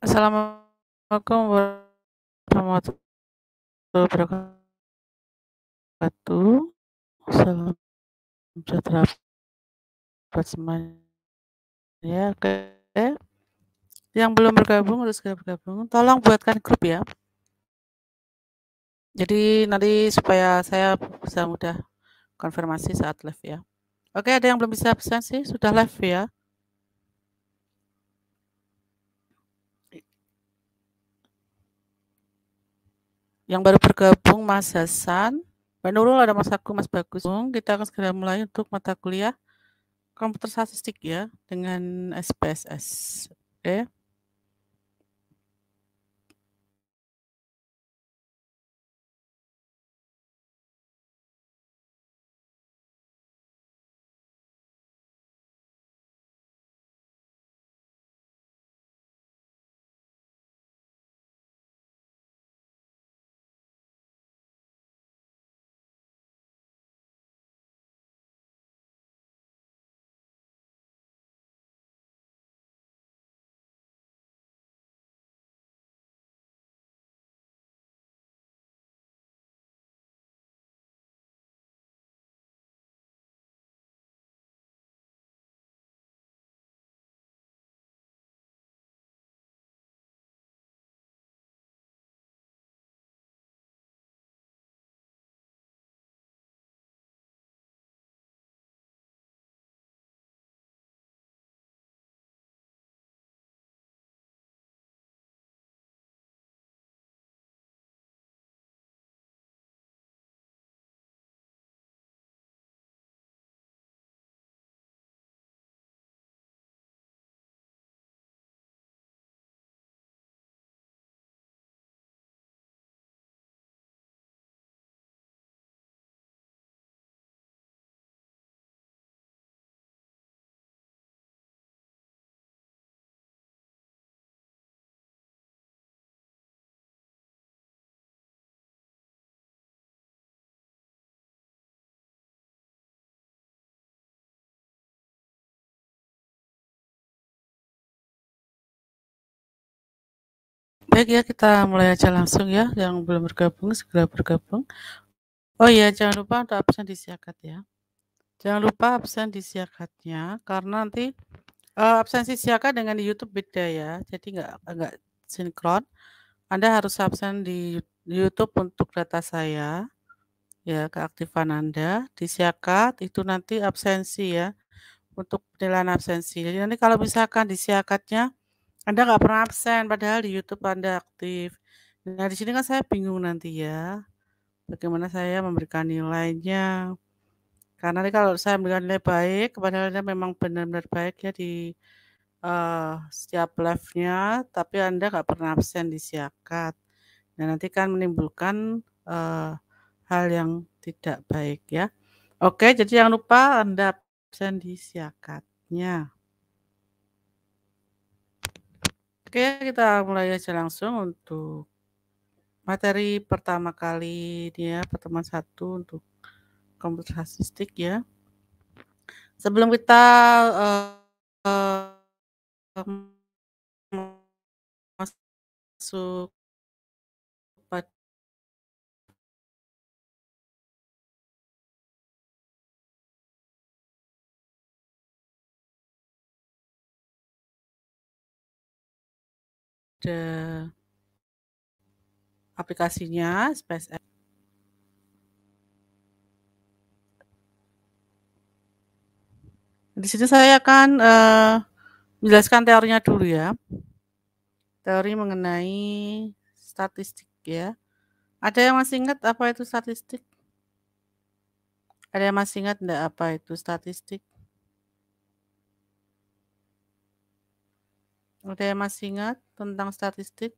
Assalamualaikum warahmatullahi wabarakatuh. Salam sejahtera buat semuanya. Oke. Yang belum bergabung harus segera bergabung. Tolong buatkan grup ya. Jadi nanti supaya saya bisa mudah konfirmasi saat live ya. Oke, ada yang belum bisa pesan sih? Sudah live ya. yang baru bergabung Mas Hasan, Mbak Nurul ada Mas Aku, Mas Bagus. Kita akan segera mulai untuk mata kuliah komputer statistik ya dengan SPSS. Oke. Okay. Baik ya, kita mulai aja langsung ya. Yang belum bergabung, segera bergabung. Oh iya, jangan lupa untuk absen di siakat ya. Jangan lupa absen di siakatnya, karena nanti uh, absensi siakat dengan di YouTube beda ya. Jadi nggak nggak sinkron. Anda harus absen di YouTube untuk data saya. Ya, keaktifan Anda di siakat itu nanti absensi ya untuk penilaian absensi. Jadi nanti kalau misalkan di siakatnya anda nggak pernah absen, padahal di YouTube Anda aktif. Nah, di sini kan saya bingung nanti ya, bagaimana saya memberikan nilainya. Karena nih kalau saya memberikan nilai baik, padahal Anda memang benar-benar baik ya di uh, setiap live-nya, tapi Anda nggak pernah absen di siakat. Nah, nanti kan menimbulkan uh, hal yang tidak baik ya. Oke, jadi jangan lupa Anda absen di siakatnya. Oke, kita mulai aja langsung untuk materi pertama kali dia pertemuan satu untuk komputer statistik ya. Sebelum kita uh, uh, masuk ada aplikasinya SpaceX. Di sini saya akan uh, menjelaskan teorinya dulu ya. Teori mengenai statistik ya. Ada yang masih ingat apa itu statistik? Ada yang masih ingat enggak apa itu statistik? Ada yang masih ingat tentang statistik?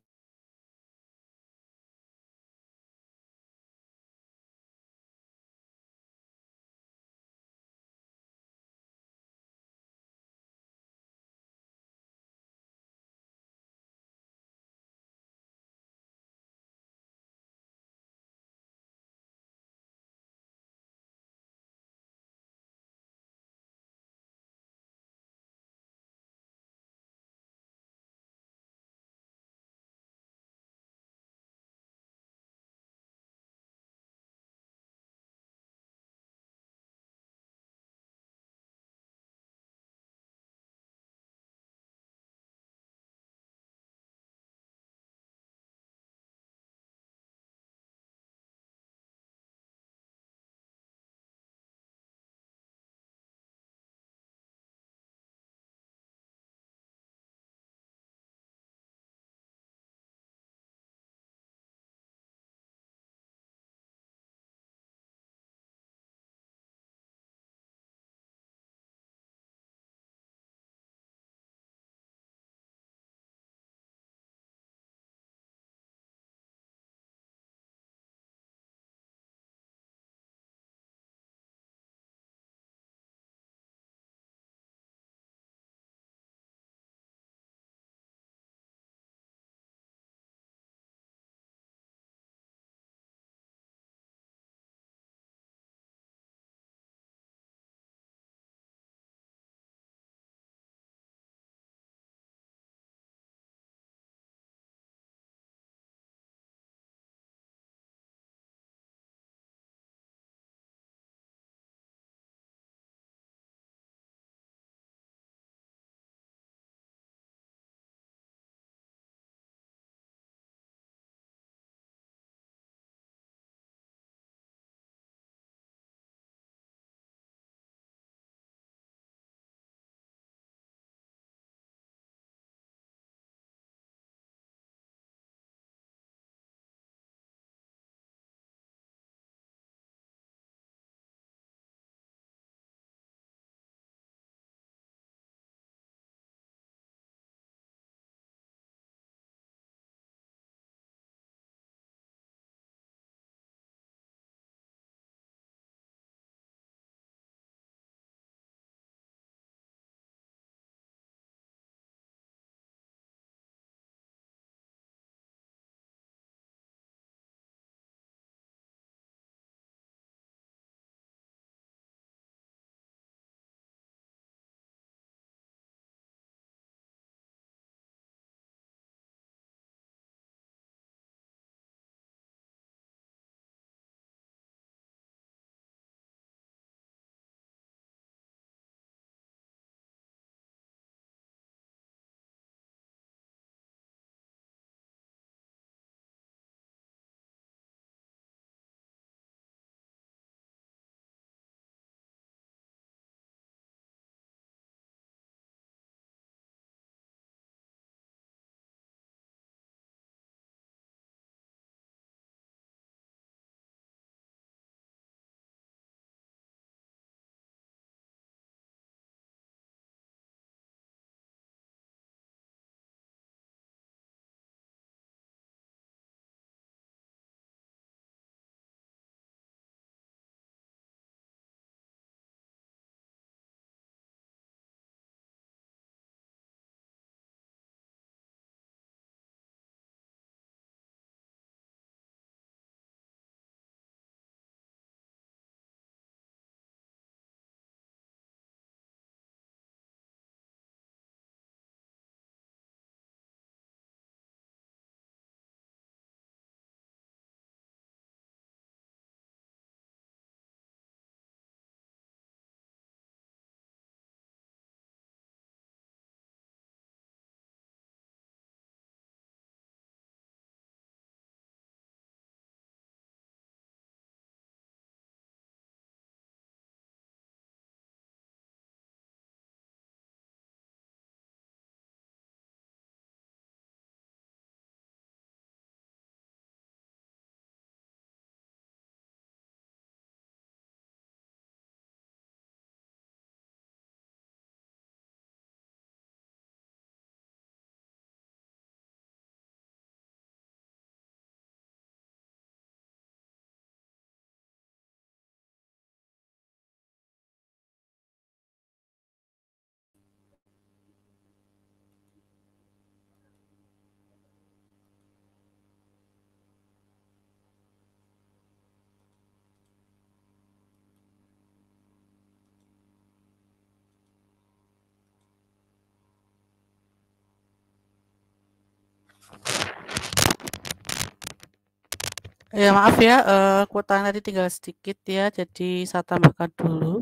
Ya maaf ya, uh, eh, nanti tadi tinggal sedikit ya, jadi saya tambahkan dulu.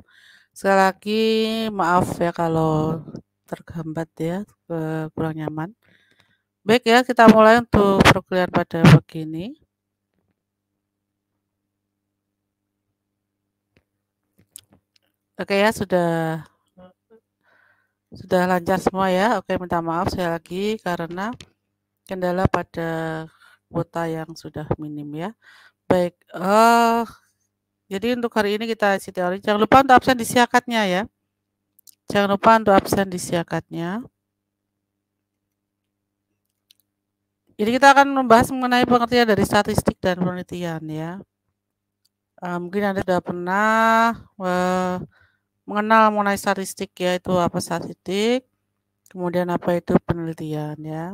Sekali lagi maaf ya kalau terhambat ya, kurang nyaman. Baik ya, kita mulai untuk perkuliahan pada pagi ini. Oke ya, sudah sudah lancar semua ya. Oke, minta maaf sekali lagi karena kendala pada kuota yang sudah minim ya. Baik, uh, jadi untuk hari ini kita isi teori. Jangan lupa untuk absen di siakatnya ya. Jangan lupa untuk absen di siakatnya. Jadi kita akan membahas mengenai pengertian dari statistik dan penelitian ya. Uh, mungkin Anda sudah pernah uh, mengenal mengenai statistik ya, itu apa statistik, kemudian apa itu penelitian ya.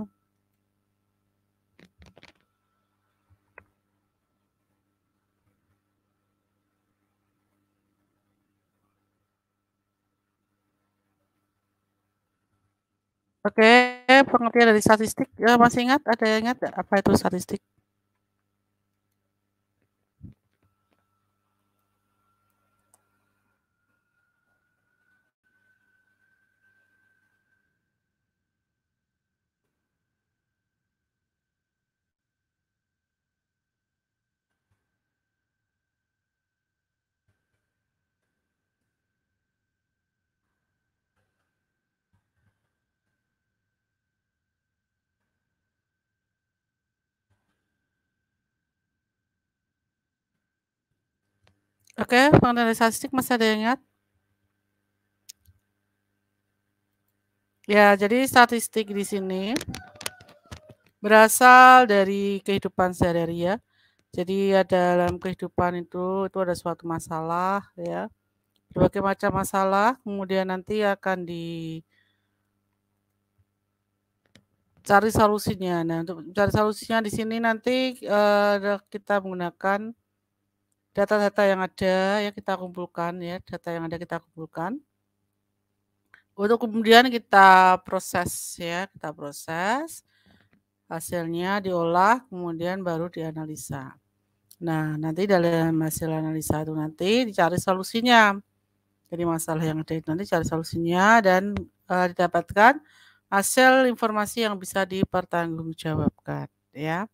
Oke, pengertian dari statistik. Ya, masih ingat? Ada yang ingat apa itu statistik? Oke, okay, statistik masih ada yang ingat? Ya, jadi statistik di sini berasal dari kehidupan sehari-hari ya. Jadi ya dalam kehidupan itu itu ada suatu masalah ya. Berbagai macam masalah kemudian nanti akan di cari solusinya. Nah, untuk cari solusinya di sini nanti uh, kita menggunakan data-data yang ada ya kita kumpulkan ya, data yang ada kita kumpulkan. Untuk kemudian kita proses ya, kita proses hasilnya diolah kemudian baru dianalisa. Nah, nanti dalam hasil analisa itu nanti dicari solusinya. Jadi masalah yang ada itu nanti cari solusinya dan uh, didapatkan hasil informasi yang bisa dipertanggungjawabkan ya.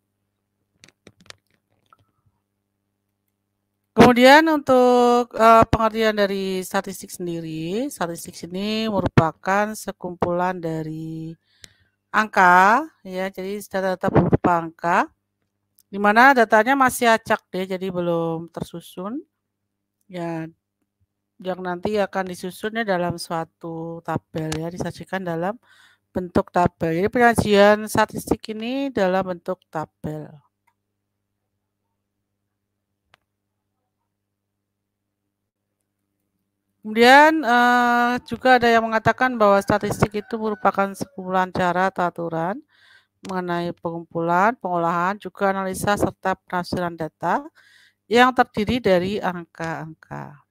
Kemudian untuk uh, pengertian dari statistik sendiri, statistik ini merupakan sekumpulan dari angka, ya, jadi data-data berupa angka, di mana datanya masih acak deh, ya, jadi belum tersusun, ya, yang nanti akan disusunnya dalam suatu tabel ya, disajikan dalam bentuk tabel. Jadi penyajian statistik ini dalam bentuk tabel. Kemudian uh, juga ada yang mengatakan bahwa statistik itu merupakan sekumpulan cara atau aturan mengenai pengumpulan, pengolahan, juga analisa serta penafsiran data yang terdiri dari angka-angka.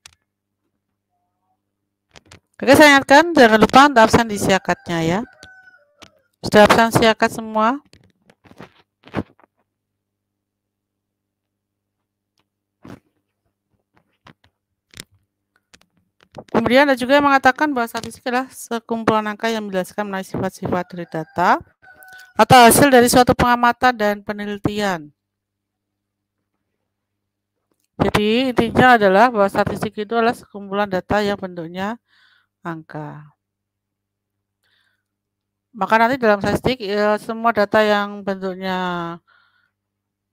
Oke, saya ingatkan jangan lupa untuk absen di siakatnya ya. Sudah absen siakat semua? Kemudian ada juga yang mengatakan bahwa statistik adalah sekumpulan angka yang menjelaskan mengenai sifat-sifat dari data atau hasil dari suatu pengamatan dan penelitian. Jadi intinya adalah bahwa statistik itu adalah sekumpulan data yang bentuknya angka. Maka nanti dalam statistik ya, semua data yang bentuknya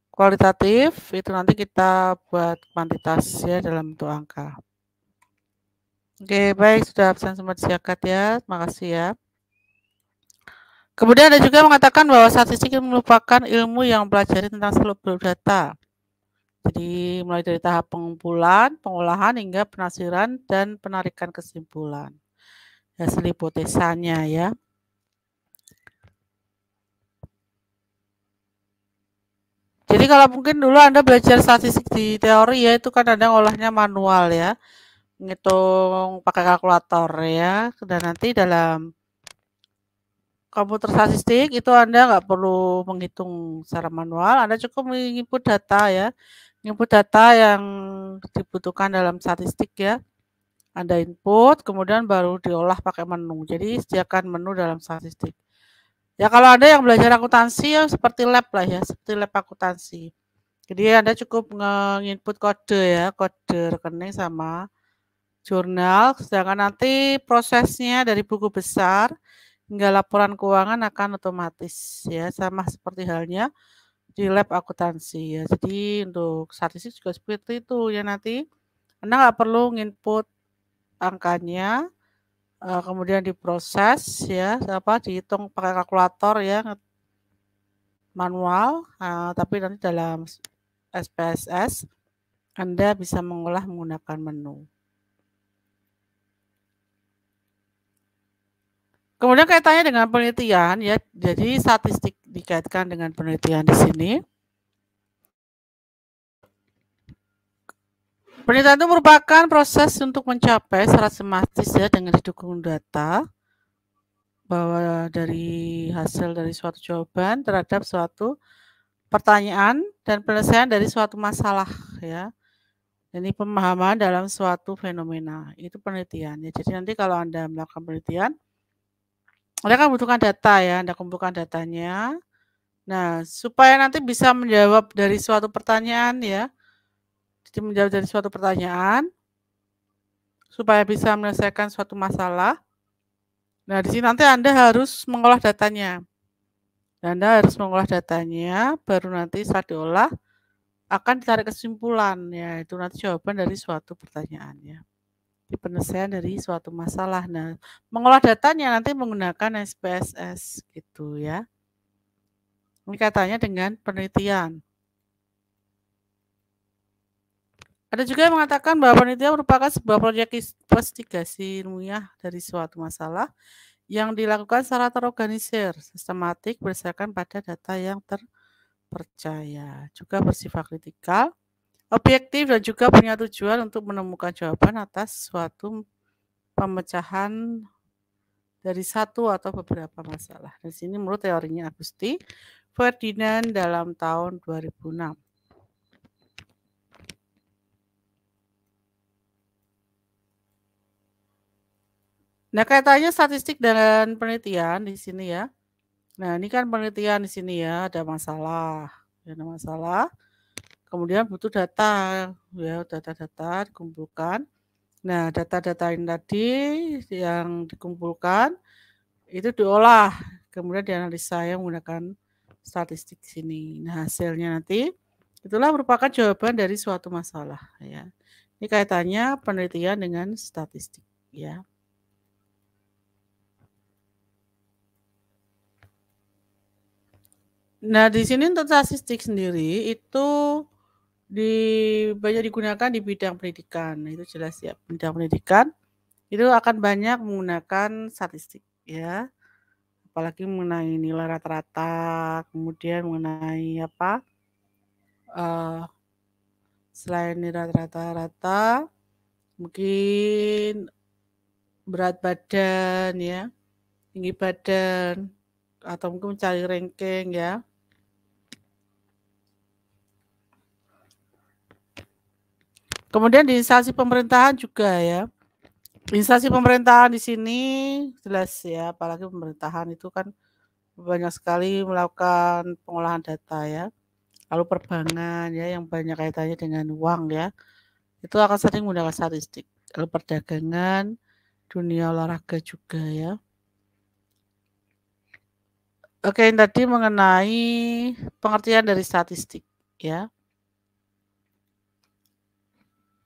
kualitatif itu nanti kita buat kuantitas ya dalam bentuk angka. Oke, baik sudah absen sempat siakat ya. Terima kasih ya. Kemudian ada juga mengatakan bahwa statistik merupakan ilmu yang mempelajari tentang seluruh beluk data. Jadi mulai dari tahap pengumpulan, pengolahan hingga penafsiran dan penarikan kesimpulan. Hasil hipotesanya ya. Jadi kalau mungkin dulu Anda belajar statistik di teori ya itu kan Anda olahnya manual ya ngitung pakai kalkulator ya dan nanti dalam komputer statistik itu Anda nggak perlu menghitung secara manual, Anda cukup menginput data ya. Input data yang dibutuhkan dalam statistik ya. Anda input, kemudian baru diolah pakai menu. Jadi sediakan menu dalam statistik. Ya kalau Anda yang belajar akuntansi ya seperti lab lah ya, seperti lab akuntansi. Jadi Anda cukup menginput kode ya, kode rekening sama jurnal, sedangkan nanti prosesnya dari buku besar hingga laporan keuangan akan otomatis ya, sama seperti halnya di lab akuntansi ya. Jadi untuk statistik juga seperti itu ya nanti Anda nggak perlu nginput angkanya, eh, kemudian diproses ya, apa dihitung pakai kalkulator ya manual, eh, tapi nanti dalam SPSS Anda bisa mengolah menggunakan menu. Kemudian kaitannya dengan penelitian ya, jadi statistik dikaitkan dengan penelitian di sini. Penelitian itu merupakan proses untuk mencapai secara sistematis ya dengan didukung data bahwa dari hasil dari suatu jawaban terhadap suatu pertanyaan dan penyelesaian dari suatu masalah ya. Ini pemahaman dalam suatu fenomena. Itu penelitian ya. Jadi nanti kalau Anda melakukan penelitian anda kan butuhkan data ya, Anda kumpulkan datanya. Nah, supaya nanti bisa menjawab dari suatu pertanyaan ya. Jadi menjawab dari suatu pertanyaan supaya bisa menyelesaikan suatu masalah. Nah, di sini nanti Anda harus mengolah datanya. Anda harus mengolah datanya, baru nanti setelah diolah akan ditarik kesimpulan ya. Itu nanti jawaban dari suatu pertanyaan ya di penyelesaian dari suatu masalah. Nah, mengolah datanya nanti menggunakan SPSS gitu ya. Ini katanya dengan penelitian. Ada juga yang mengatakan bahwa penelitian merupakan sebuah proyek investigasi ilmiah dari suatu masalah yang dilakukan secara terorganisir, sistematik berdasarkan pada data yang terpercaya. Juga bersifat kritikal, objektif dan juga punya tujuan untuk menemukan jawaban atas suatu pemecahan dari satu atau beberapa masalah. Di sini menurut teorinya Agusti Ferdinand dalam tahun 2006. Nah, kaitannya statistik dan penelitian di sini ya. Nah, ini kan penelitian di sini ya, ada masalah. Ada masalah Kemudian butuh data, ya data-data dikumpulkan. Nah, data-data ini tadi yang dikumpulkan itu diolah, kemudian dianalisa yang menggunakan statistik sini. Nah, hasilnya nanti itulah merupakan jawaban dari suatu masalah ya. Ini kaitannya penelitian dengan statistik ya. Nah, di sini untuk statistik sendiri itu di banyak digunakan di bidang pendidikan. Nah, itu jelas ya, bidang pendidikan itu akan banyak menggunakan statistik ya. Apalagi mengenai nilai rata-rata, kemudian mengenai apa? Uh, selain nilai rata-rata, mungkin berat badan ya, tinggi badan, atau mungkin mencari ranking ya Kemudian di instansi pemerintahan juga ya. Instansi pemerintahan di sini jelas ya, apalagi pemerintahan itu kan banyak sekali melakukan pengolahan data ya. Lalu perbankan ya yang banyak kaitannya dengan uang ya. Itu akan sering menggunakan statistik. Lalu perdagangan, dunia olahraga juga ya. Oke, yang tadi mengenai pengertian dari statistik ya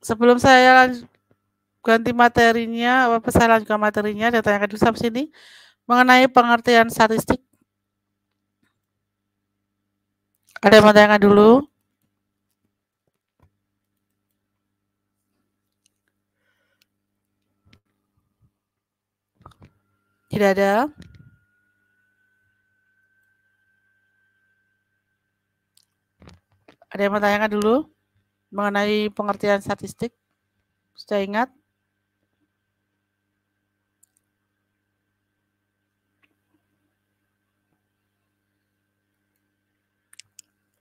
sebelum saya ganti materinya, apa saya lanjutkan materinya, saya tanyakan di sini mengenai pengertian statistik. Ada yang mau tanyakan dulu? Tidak ada. Ada yang mau tanyakan dulu? mengenai pengertian statistik? Sudah ingat?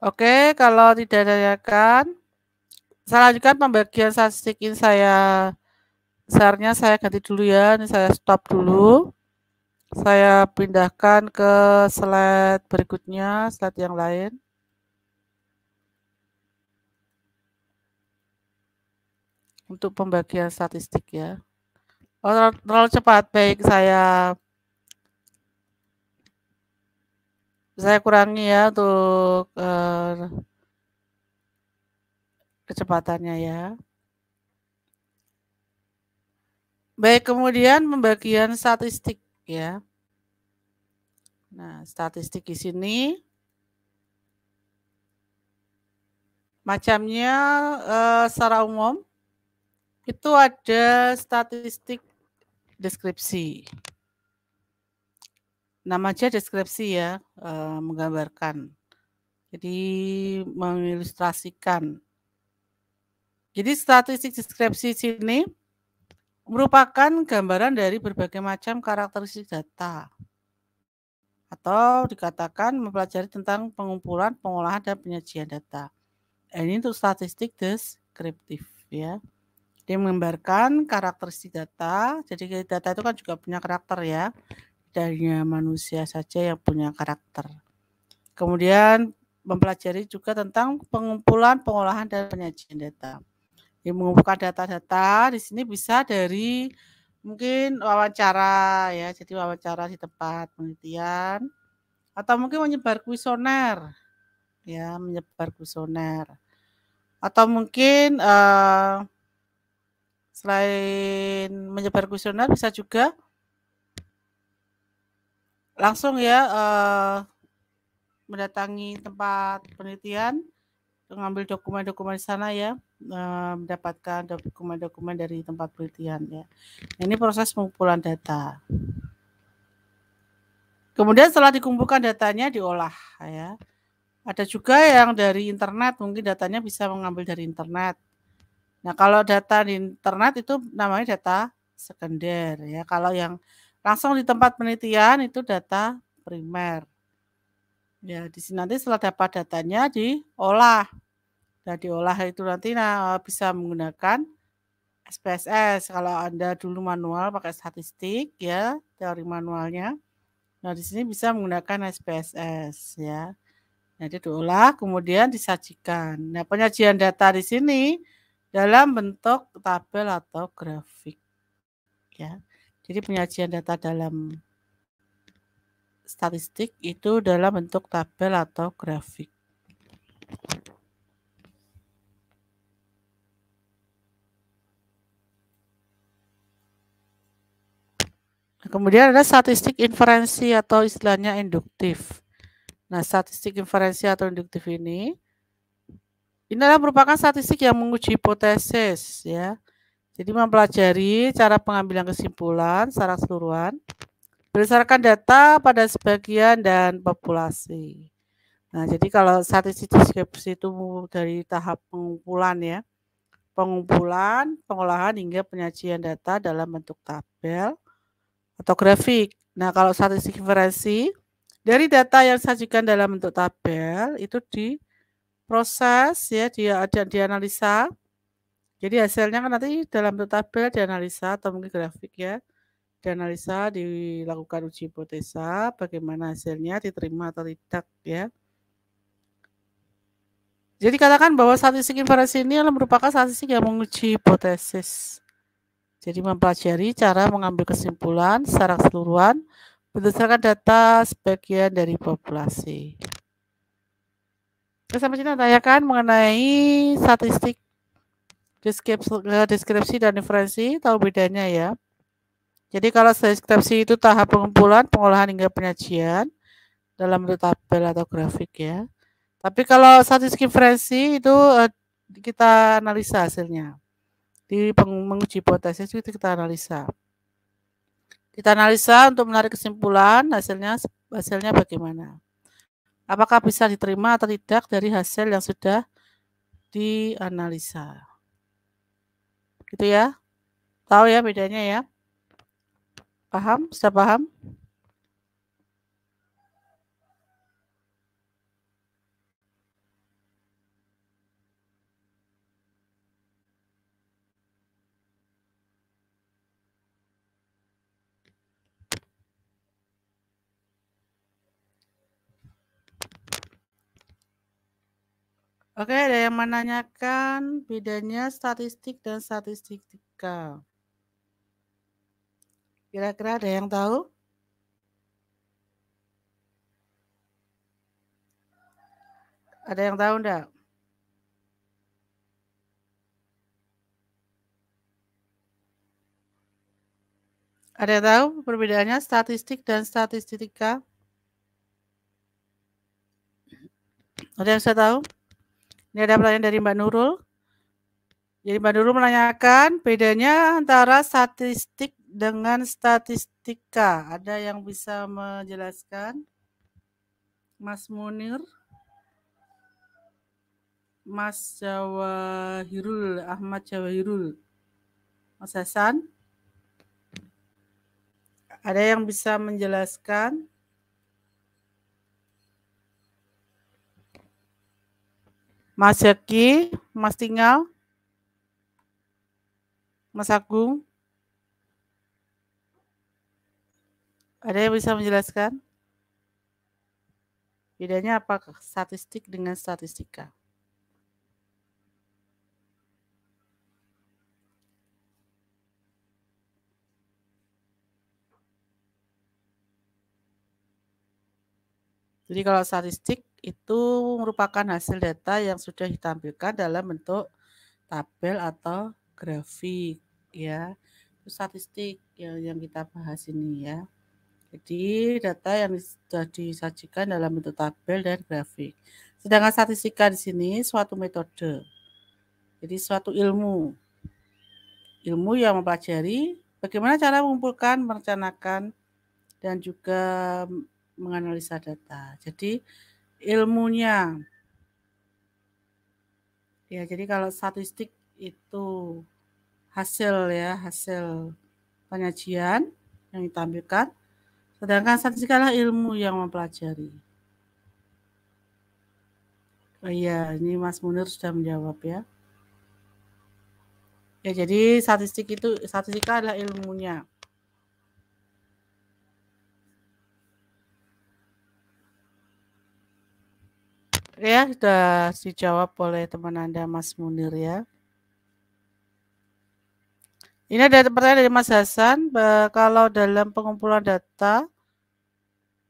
Oke, kalau tidak ada kan. saya lanjutkan pembagian statistik ini saya besarnya saya ganti dulu ya, ini saya stop dulu. Saya pindahkan ke slide berikutnya, slide yang lain. untuk pembagian statistik ya. Oh, terlalu, terlalu cepat. Baik, saya saya kurangi ya untuk uh, kecepatannya ya. Baik, kemudian pembagian statistik ya. Nah, statistik di sini macamnya uh, secara umum itu ada statistik deskripsi. Nama aja deskripsi ya, eh, menggambarkan. Jadi mengilustrasikan. Jadi statistik deskripsi sini merupakan gambaran dari berbagai macam karakteristik data atau dikatakan mempelajari tentang pengumpulan, pengolahan, dan penyajian data. Nah, ini untuk statistik deskriptif ya. Dia menggambarkan karakteristik data. Jadi data itu kan juga punya karakter ya. Hanya manusia saja yang punya karakter. Kemudian mempelajari juga tentang pengumpulan, pengolahan, dan penyajian data. Dia mengumpulkan data-data di sini bisa dari mungkin wawancara ya, jadi wawancara di tempat penelitian atau mungkin menyebar kuesioner ya, menyebar kuesioner atau mungkin uh, Selain menyebar kuesioner bisa juga langsung ya uh, mendatangi tempat penelitian, mengambil dokumen-dokumen di sana ya, uh, mendapatkan dokumen-dokumen dari tempat penelitian ya. Ini proses pengumpulan data. Kemudian setelah dikumpulkan datanya diolah ya. Ada juga yang dari internet, mungkin datanya bisa mengambil dari internet. Nah, kalau data di internet itu namanya data sekunder ya. Kalau yang langsung di tempat penelitian itu data primer. Ya, di sini nanti setelah dapat datanya diolah. Nah, diolah itu nanti nah, bisa menggunakan SPSS. Kalau Anda dulu manual pakai statistik ya, teori manualnya. Nah, di sini bisa menggunakan SPSS ya. Nanti diolah kemudian disajikan. Nah, penyajian data di sini dalam bentuk tabel atau grafik. Ya. Jadi penyajian data dalam statistik itu dalam bentuk tabel atau grafik. Kemudian ada statistik inferensi atau istilahnya induktif. Nah, statistik inferensi atau induktif ini ini adalah merupakan statistik yang menguji hipotesis ya. Jadi mempelajari cara pengambilan kesimpulan secara keseluruhan berdasarkan data pada sebagian dan populasi. Nah, jadi kalau statistik deskripsi itu dari tahap pengumpulan ya. Pengumpulan, pengolahan hingga penyajian data dalam bentuk tabel atau grafik. Nah, kalau statistik inferensi dari data yang disajikan dalam bentuk tabel itu di proses ya dia ada dianalisa. Jadi hasilnya kan nanti dalam tabel dianalisa atau mungkin grafik ya. Dianalisa dilakukan uji hipotesa bagaimana hasilnya diterima atau tidak ya. Jadi katakan bahwa statistik inferensi ini merupakan statistik yang menguji hipotesis. Jadi mempelajari cara mengambil kesimpulan secara keseluruhan berdasarkan data sebagian dari populasi. Kesempatan sini tanyakan mengenai statistik eh, deskripsi dan referensi, tahu bedanya ya. Jadi kalau deskripsi itu tahap pengumpulan, pengolahan hingga penyajian dalam bentuk tabel atau grafik ya. Tapi kalau statistik referensi itu eh, kita analisa hasilnya. Di menguji hipotesis itu kita analisa. Kita analisa untuk menarik kesimpulan hasilnya hasilnya bagaimana apakah bisa diterima atau tidak dari hasil yang sudah dianalisa. Gitu ya. Tahu ya bedanya ya? Paham? Sudah paham? Oke, ada yang menanyakan bedanya statistik dan statistika. Kira-kira ada yang tahu? Ada yang tahu enggak? Ada yang tahu perbedaannya statistik dan statistika? Ada yang saya tahu? Ini ada pertanyaan dari Mbak Nurul. Jadi Mbak Nurul menanyakan bedanya antara statistik dengan statistika. Ada yang bisa menjelaskan? Mas Munir. Mas Jawa Hirul, Ahmad Jawa Hirul, Mas Hasan. Ada yang bisa menjelaskan? Mas Zaki, Mas Tinggal, Mas Agung. Ada yang bisa menjelaskan? Bedanya apa statistik dengan statistika? Jadi kalau statistik itu merupakan hasil data yang sudah ditampilkan dalam bentuk tabel atau grafik ya. Itu statistik yang, yang kita bahas ini ya. Jadi data yang sudah disajikan dalam bentuk tabel dan grafik. Sedangkan statistika di sini suatu metode. Jadi suatu ilmu. Ilmu yang mempelajari bagaimana cara mengumpulkan, merencanakan, dan juga menganalisa data. Jadi ilmunya ya jadi kalau statistik itu hasil ya hasil penyajian yang ditampilkan sedangkan statistik ilmu yang mempelajari oh iya ini Mas Munir sudah menjawab ya ya jadi statistik itu statistika adalah ilmunya Ya, sudah dijawab oleh teman Anda Mas Munir ya. Ini ada pertanyaan dari Mas Hasan, kalau dalam pengumpulan data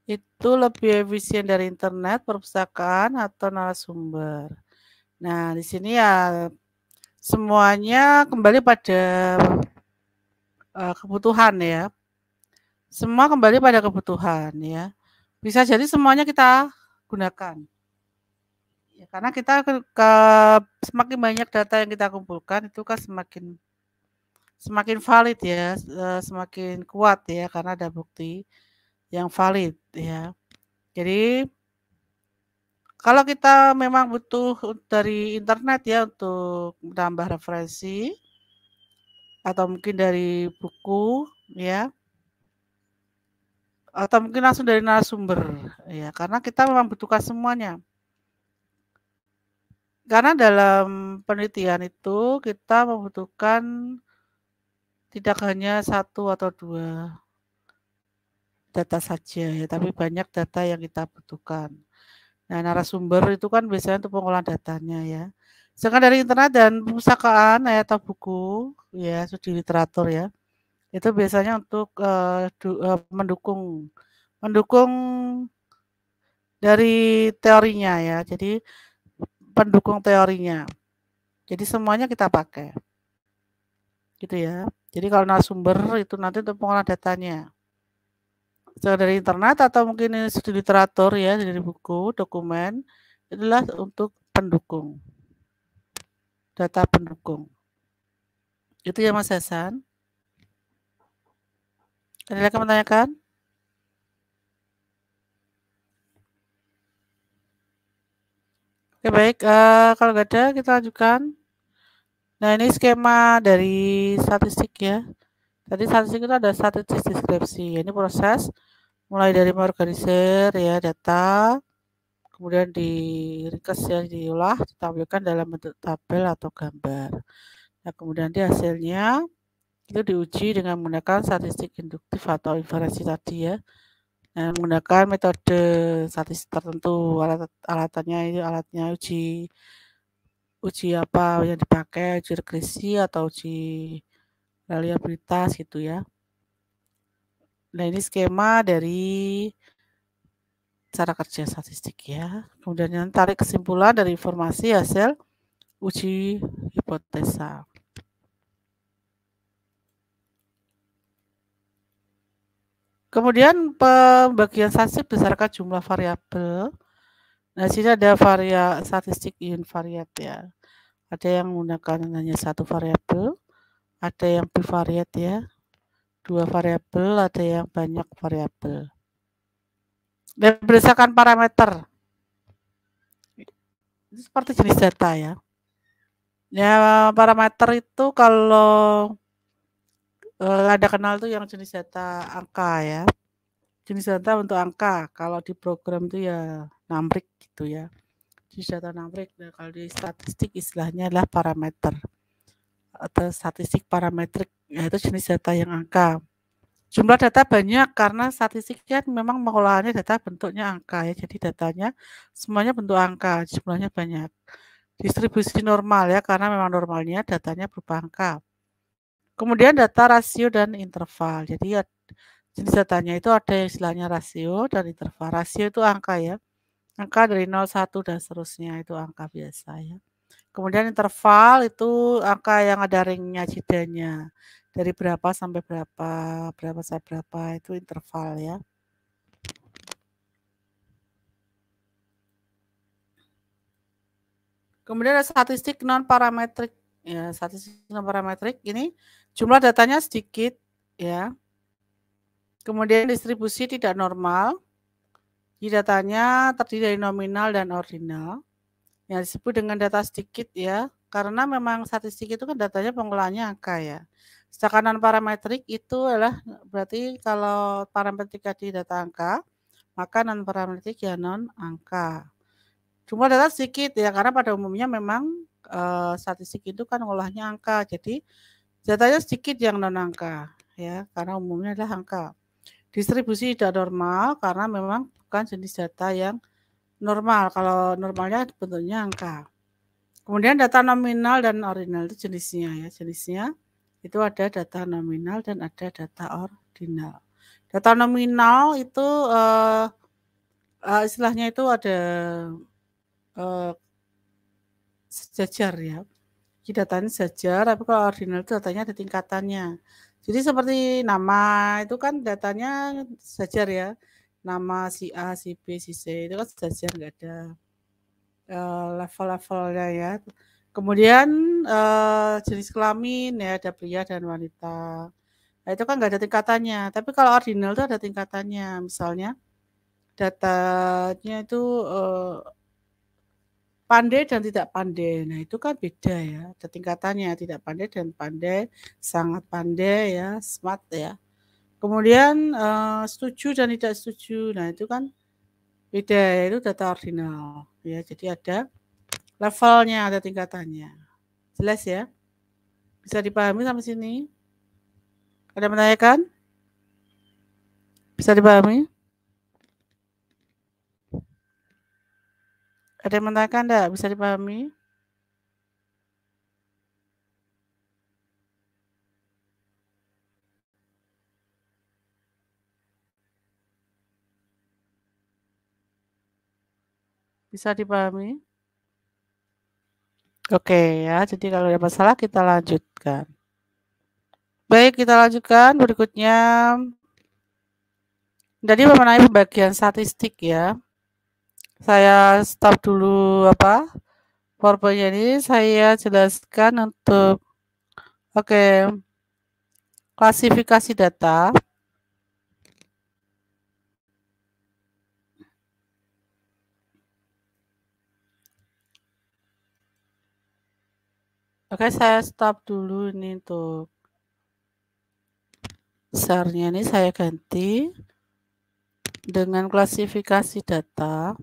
itu lebih efisien dari internet, perpustakaan atau narasumber. Nah, di sini ya semuanya kembali pada e, kebutuhan ya. Semua kembali pada kebutuhan ya. Bisa jadi semuanya kita gunakan ya, karena kita ke, ke, semakin banyak data yang kita kumpulkan itu kan semakin semakin valid ya eh, semakin kuat ya karena ada bukti yang valid ya jadi kalau kita memang butuh dari internet ya untuk menambah referensi atau mungkin dari buku ya atau mungkin langsung dari narasumber ya karena kita memang butuhkan semuanya karena dalam penelitian itu kita membutuhkan tidak hanya satu atau dua data saja ya, tapi hmm. banyak data yang kita butuhkan. Nah, narasumber itu kan biasanya untuk pengolahan datanya ya. Sedangkan dari internet dan ya, atau buku ya, studi literatur ya. Itu biasanya untuk uh, du, uh, mendukung mendukung dari teorinya ya. Jadi pendukung teorinya. Jadi semuanya kita pakai. Gitu ya. Jadi kalau narasumber itu nanti untuk pengolah datanya. So, dari internet atau mungkin ini studi literatur ya, dari buku, dokumen, itulah untuk pendukung. Data pendukung. Itu ya Mas Hasan. Ada yang akan menanyakan? Oke baik, uh, kalau gak ada kita lanjutkan. Nah ini skema dari statistik ya. Tadi statistik itu ada statistik deskripsi. Ini proses mulai dari mengorganisir ya data, kemudian di request ya diolah, ditampilkan dalam bentuk tabel atau gambar. Nah kemudian di hasilnya itu diuji dengan menggunakan statistik induktif atau inferensi tadi ya. Nah, menggunakan metode statistik tertentu alat alatannya itu alatnya uji uji apa yang dipakai uji regresi atau uji reliabilitas gitu ya nah ini skema dari cara kerja statistik ya kemudian tarik kesimpulan dari informasi hasil uji hipotesa Kemudian pembagian statistik berdasarkan jumlah variabel. Nah, sini ada varia statistik invariat ya. Ada yang menggunakan hanya satu variabel, ada yang bivariat ya. Dua variabel, ada yang banyak variabel. Dan berdasarkan parameter. Itu seperti jenis data ya. Ya, parameter itu kalau Eh, ada kenal tuh yang jenis data angka ya jenis data untuk angka kalau di program tuh ya namprik gitu ya jenis data namprik nah, kalau di statistik istilahnya adalah parameter atau statistik parametrik yaitu nah, jenis data yang angka jumlah data banyak karena statistiknya memang mengolahnya data bentuknya angka ya jadi datanya semuanya bentuk angka jumlahnya banyak distribusi normal ya karena memang normalnya datanya berupa angka Kemudian data rasio dan interval. Jadi jenis datanya itu ada yang istilahnya rasio dan interval. Rasio itu angka ya. Angka dari 0, 1 dan seterusnya itu angka biasa ya. Kemudian interval itu angka yang ada ringnya jidanya Dari berapa sampai berapa, berapa sampai berapa itu interval ya. Kemudian ada statistik non parametrik. Ya, statistik non parametrik ini Jumlah datanya sedikit ya. Kemudian distribusi tidak normal. Di datanya terdiri dari nominal dan ordinal. Yang disebut dengan data sedikit ya, karena memang statistik itu kan datanya pengelolaannya angka ya. Sedangkan non parametrik itu adalah berarti kalau parametrik di data angka, maka non parametrik ya non angka. Cuma data sedikit ya karena pada umumnya memang uh, statistik itu kan ngolahnya angka. Jadi Datanya sedikit yang non angka ya, karena umumnya adalah angka. Distribusi tidak normal karena memang bukan jenis data yang normal. Kalau normalnya bentuknya angka. Kemudian data nominal dan ordinal itu jenisnya ya, jenisnya itu ada data nominal dan ada data ordinal. Data nominal itu uh, uh, istilahnya itu ada uh, sejajar ya. Jadi datanya sejajar, tapi kalau ordinal itu datanya ada tingkatannya. Jadi seperti nama itu kan datanya sejajar ya. Nama si A, si B, si C itu kan sejajar nggak ada eh, level-levelnya ya. Kemudian uh, jenis kelamin ya ada pria dan wanita. Nah, itu kan nggak ada tingkatannya. Tapi kalau ordinal itu ada tingkatannya. Misalnya datanya itu eh, pandai dan tidak pandai. Nah, itu kan beda ya. Ada tingkatannya, tidak pandai dan pandai, sangat pandai ya, smart ya. Kemudian uh, setuju dan tidak setuju. Nah, itu kan beda ya. itu data ordinal ya. Jadi ada levelnya, ada tingkatannya. Jelas ya? Bisa dipahami sampai sini? Ada menanyakan? Bisa dipahami? Ada yang menanyakan enggak? Bisa dipahami? Bisa dipahami? Oke ya, jadi kalau ada masalah kita lanjutkan. Baik, kita lanjutkan berikutnya. Jadi mengenai pembagian statistik ya saya stop dulu apa powerpoint ini saya jelaskan untuk oke okay, klasifikasi data Oke, okay, saya stop dulu ini untuk besarnya ini saya ganti dengan klasifikasi data.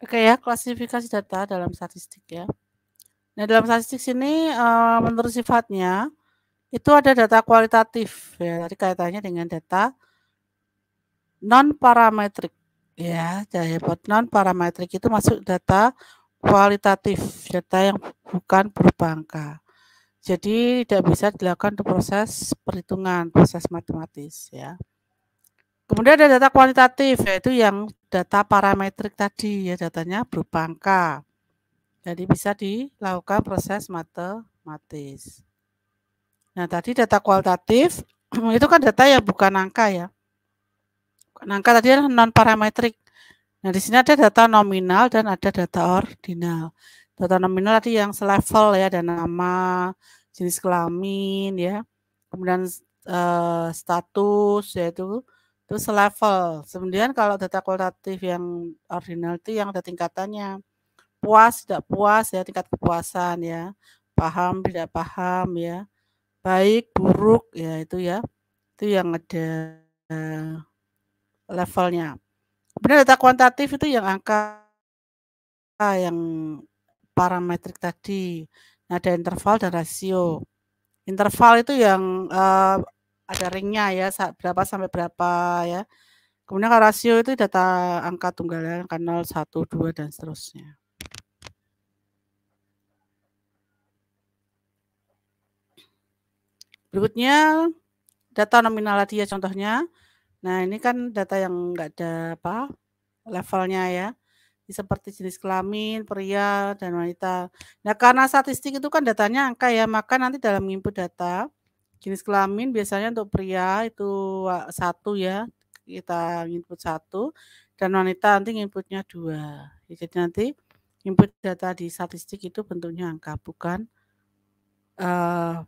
Oke ya, klasifikasi data dalam statistik ya. Nah, dalam statistik sini uh, menurut sifatnya itu ada data kualitatif ya. Tadi kaitannya dengan data non parametrik ya. Jadi buat non parametrik itu masuk data kualitatif, data yang bukan angka. Jadi tidak bisa dilakukan untuk proses perhitungan, proses matematis ya. Kemudian ada data kualitatif yaitu yang data parametrik tadi ya datanya berupa angka. Jadi bisa dilakukan proses matematis. Nah, tadi data kualitatif itu kan data yang bukan angka ya. Bukan angka tadi non parametrik. Nah, di sini ada data nominal dan ada data ordinal. Data nominal tadi yang selevel ya ada nama, jenis kelamin ya. Kemudian uh, status yaitu itu selevel kemudian kalau data kualitatif yang ordinal itu yang ada tingkatannya puas tidak puas ya tingkat kepuasan ya paham tidak paham ya baik buruk ya itu ya itu yang ada eh, levelnya kemudian data kuantitatif itu yang angka yang parametrik tadi nah ada interval dan rasio interval itu yang uh, ada ringnya ya berapa sampai berapa ya. Kemudian kalau rasio itu data angka tunggalnya kan 0, 1, 2 dan seterusnya. Berikutnya data nominal dia ya contohnya. Nah, ini kan data yang enggak ada apa levelnya ya. Seperti jenis kelamin, pria, dan wanita. Nah, karena statistik itu kan datanya angka ya, maka nanti dalam input data Jenis kelamin biasanya untuk pria itu satu ya, kita input satu dan wanita nanti inputnya dua. Ya, jadi nanti input data di statistik itu bentuknya angka bukan uh,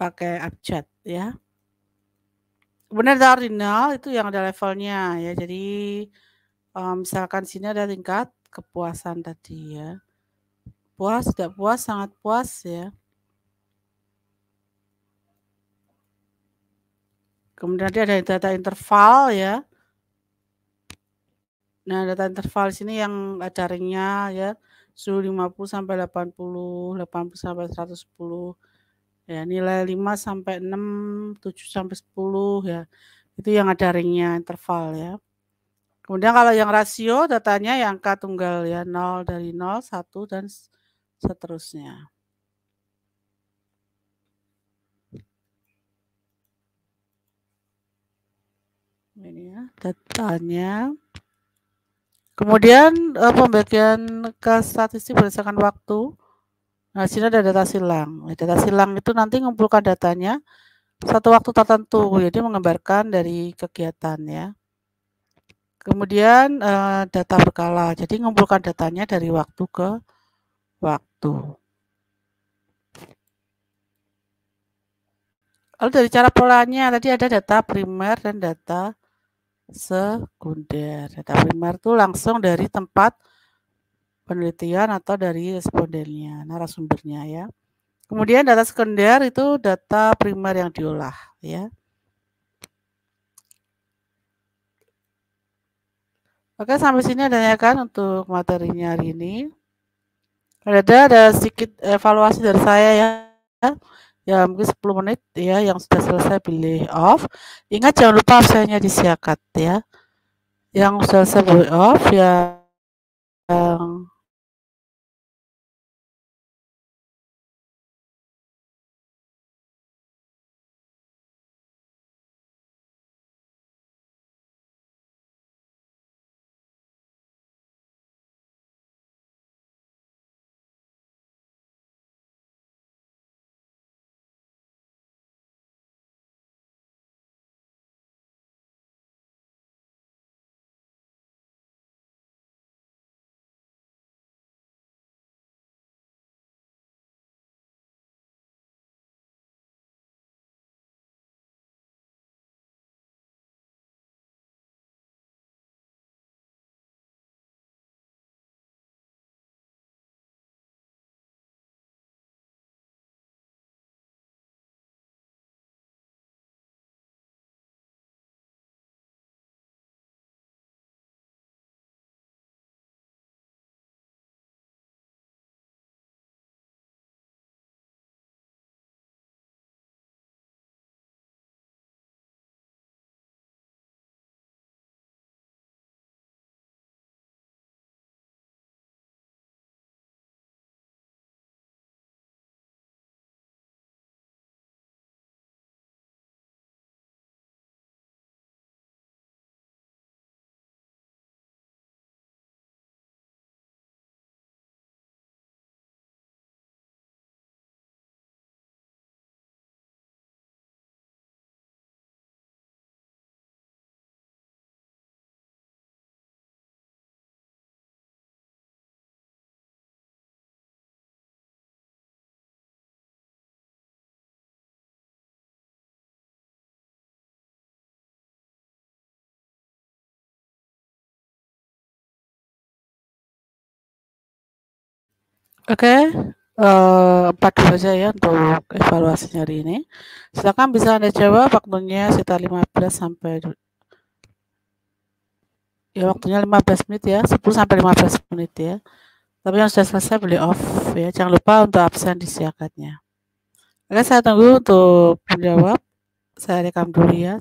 pakai abjad ya. benar ordinal itu yang ada levelnya ya. Jadi um, misalkan sini ada tingkat kepuasan tadi ya. Puas, tidak puas, sangat puas ya. Kemudian ada data interval ya. Nah, data interval di sini yang ada ringnya ya 50 sampai 80, 80 sampai 110. Ya, nilai 5 sampai 6, 7 sampai 10 ya. Itu yang ada ringnya interval ya. Kemudian kalau yang rasio datanya yang angka tunggal ya 0 dari 0, 1 dan seterusnya. ini ya datanya kemudian uh, pembagian ke statistik berdasarkan waktu nah sini ada data silang nah, data silang itu nanti mengumpulkan datanya satu waktu tertentu jadi mengembarkan dari kegiatan ya kemudian uh, data berkala jadi mengumpulkan datanya dari waktu ke waktu lalu dari cara polanya tadi ada data primer dan data sekunder. Data primer itu langsung dari tempat penelitian atau dari respondennya, narasumbernya ya. Kemudian data sekunder itu data primer yang diolah ya. Oke, sampai sini adanya kan untuk materinya hari ini. Ada ada sedikit evaluasi dari saya ya ya mungkin 10 menit ya yang sudah selesai pilih off ingat jangan lupa absennya disiakat ya yang sudah selesai pilih off ya yang Oke, empat dua saja ya untuk evaluasinya hari ini. Silakan bisa Anda jawab waktunya sekitar lima belas sampai ya waktunya lima belas menit ya, sepuluh sampai lima belas menit ya. Tapi yang sudah selesai boleh off ya. Jangan lupa untuk absen di siakatnya. Oke, saya tunggu untuk menjawab. Saya rekam dulu ya.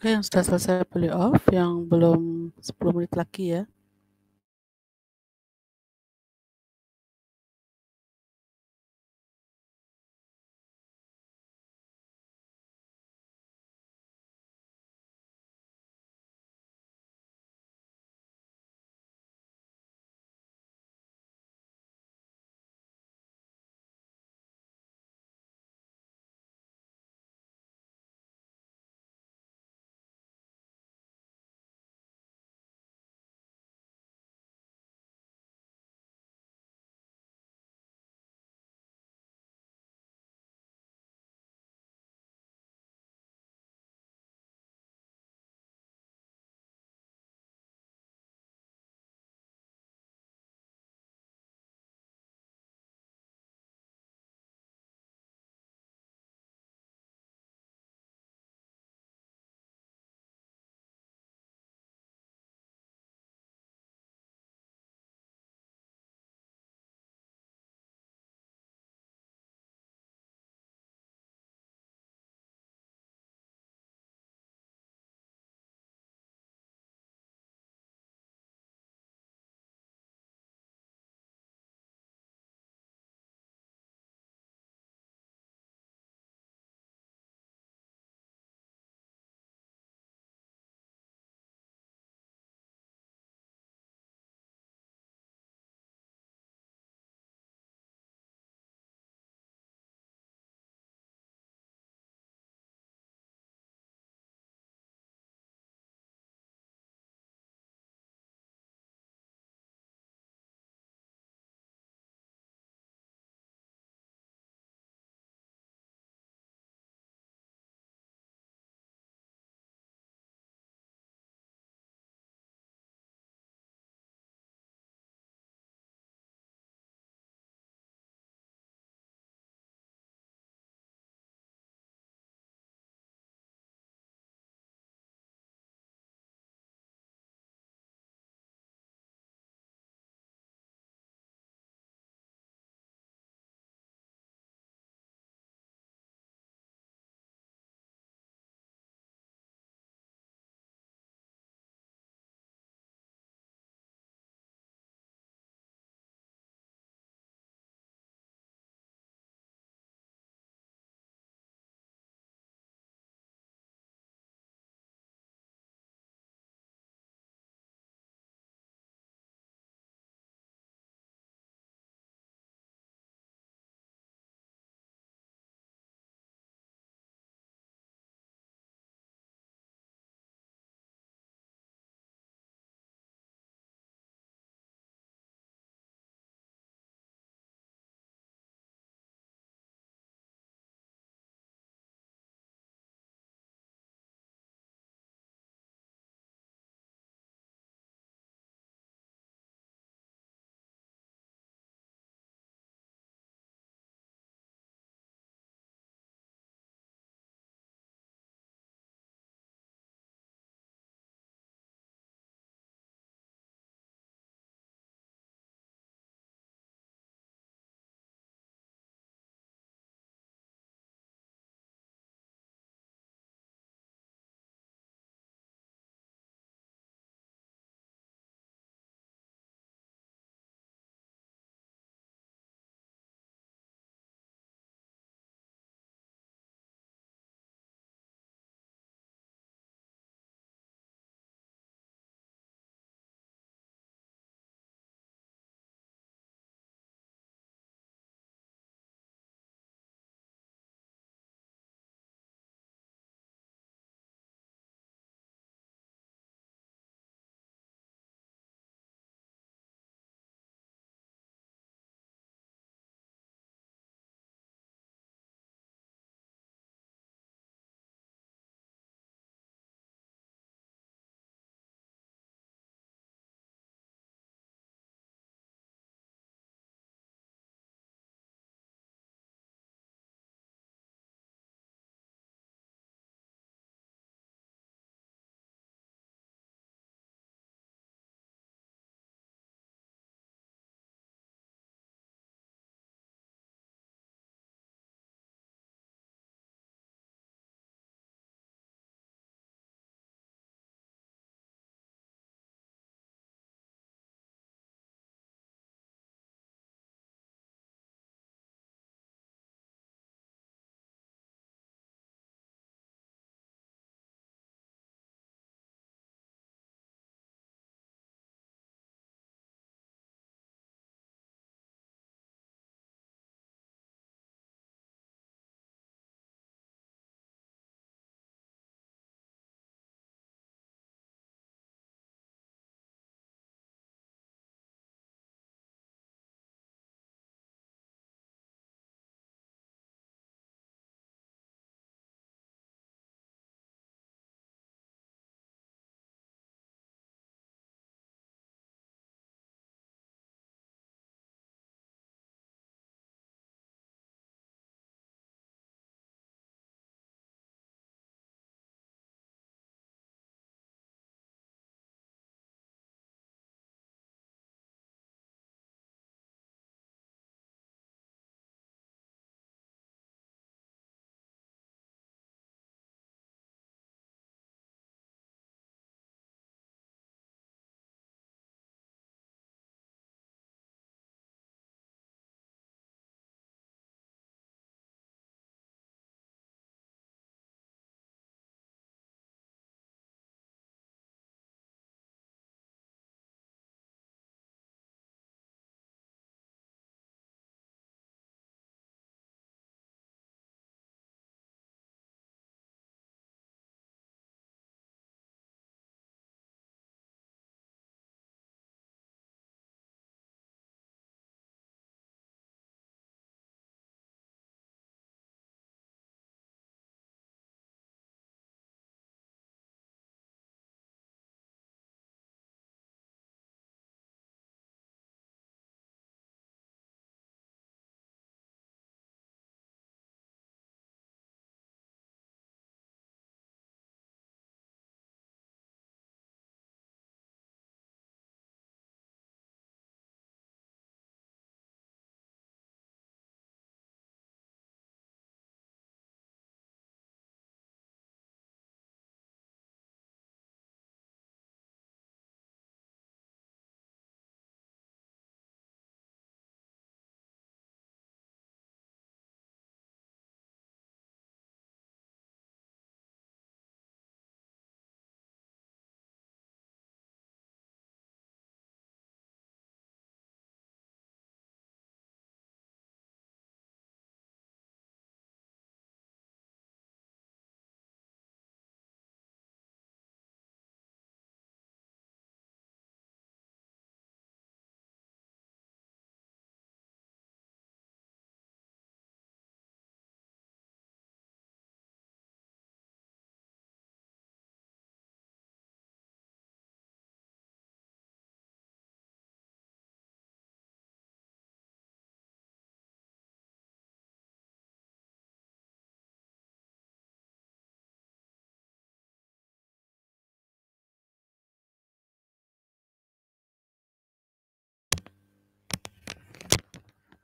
Oke, yang sudah selesai beli off yang belum 10 menit lagi ya.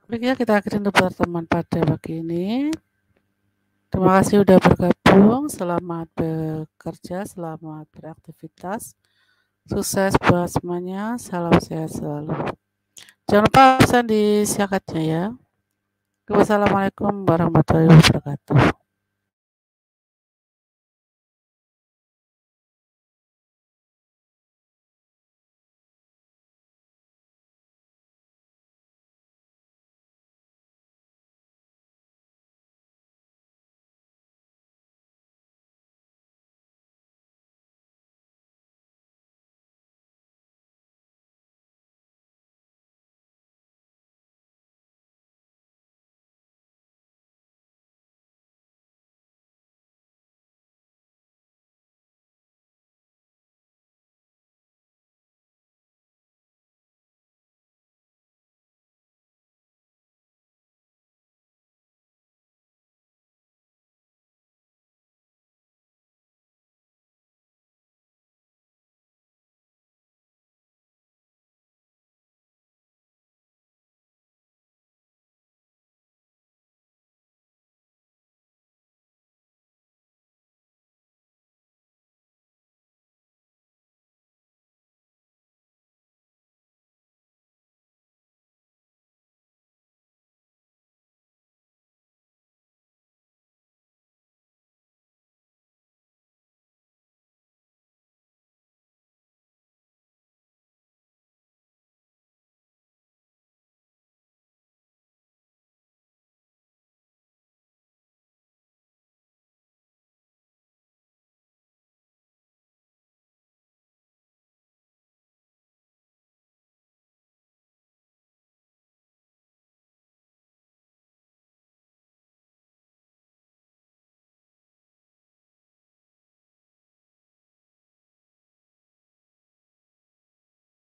Demikian kita akhiri untuk pertemuan pada pagi ini. Terima kasih sudah bergabung. Selamat bekerja, selamat beraktivitas. Sukses buat semuanya. Salam sehat selalu. Jangan lupa absen di siakatnya ya. Wassalamualaikum warahmatullahi wabarakatuh.